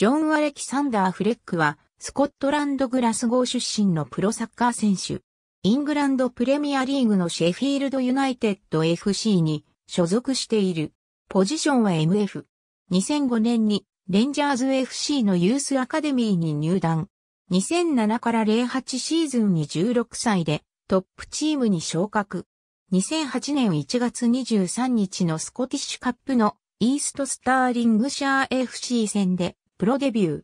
ジョン・アレキサンダー・フレックは、スコットランド・グラスゴー出身のプロサッカー選手。イングランドプレミアリーグのシェフィールド・ユナイテッド FC に所属している。ポジションは MF。2005年にレンジャーズ FC のユースアカデミーに入団。2007から08シーズンに16歳でトップチームに昇格。2008年1月23日のスコティッシュカップのイーストスターリングシャー FC 戦でプロデビュー。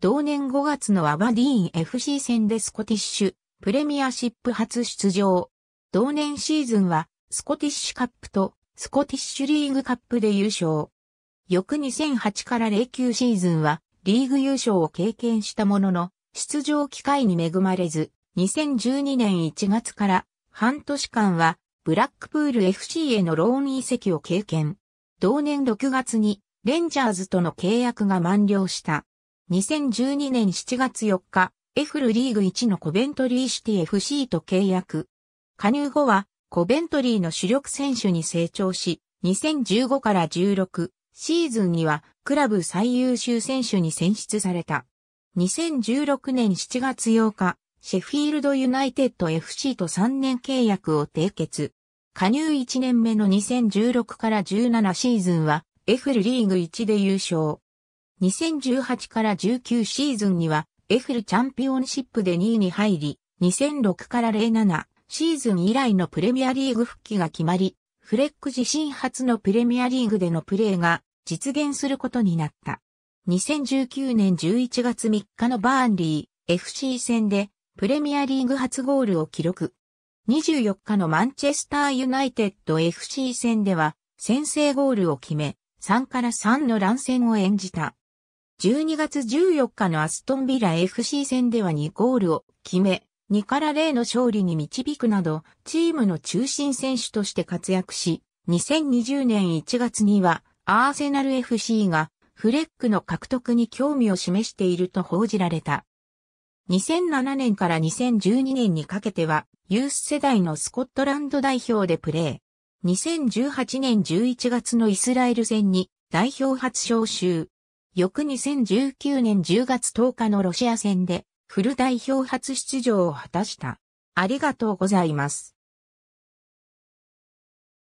同年5月のアバディーン FC 戦でスコティッシュ、プレミアシップ初出場。同年シーズンは、スコティッシュカップと、スコティッシュリーグカップで優勝。翌2008から09シーズンは、リーグ優勝を経験したものの、出場機会に恵まれず、2012年1月から半年間はブラックプール FC へのローン移籍を経験。同年6月にレンジャーズとの契約が満了した。2012年7月4日、エフルリーグ1のコベントリーシティ FC と契約。加入後は、コベントリーの主力選手に成長し、2015から16シーズンには、クラブ最優秀選手に選出された。2016年7月8日、シェフィールドユナイテッド FC と3年契約を締結。加入1年目の2016から17シーズンは、エフルリーグ1で優勝。2018から19シーズンにはエフルチャンピオンシップで2位に入り、2006から07シーズン以来のプレミアリーグ復帰が決まり、フレック自身初のプレミアリーグでのプレーが実現することになった。2019年11月3日のバーンリー FC 戦でプレミアリーグ初ゴールを記録。24日のマンチェスターユナイテッド FC 戦では先制ゴールを決め、3から3の乱戦を演じた。12月14日のアストンビラ FC 戦では2ゴールを決め、2から0の勝利に導くなど、チームの中心選手として活躍し、2020年1月には、アーセナル FC が、フレックの獲得に興味を示していると報じられた。2007年から2012年にかけては、ユース世代のスコットランド代表でプレー。2018年11月のイスラエル戦に代表初招集。翌2019年10月10日のロシア戦でフル代表初出場を果たした。ありがとうございます。